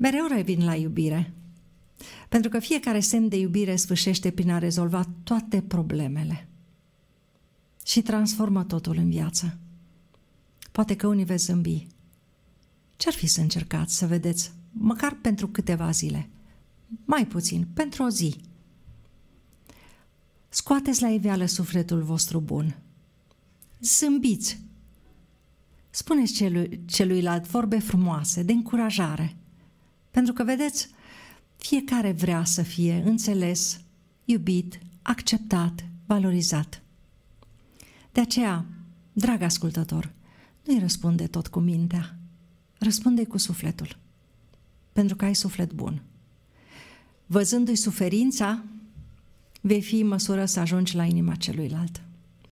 Mereu revin la iubire, pentru că fiecare semn de iubire sfârșește prin a rezolva toate problemele și transformă totul în viață. Poate că unii veți zâmbi. Ce-ar fi să încercați să vedeți, măcar pentru câteva zile, mai puțin, pentru o zi? Scoateți la iveală sufletul vostru bun. Zâmbiți. Spuneți celui, celuilalt vorbe frumoase, de încurajare – pentru că, vedeți, fiecare vrea să fie înțeles, iubit, acceptat, valorizat. De aceea, drag ascultător, nu-i răspunde tot cu mintea, răspunde cu sufletul, pentru că ai suflet bun. Văzându-i suferința, vei fi în măsură să ajungi la inima celuilalt.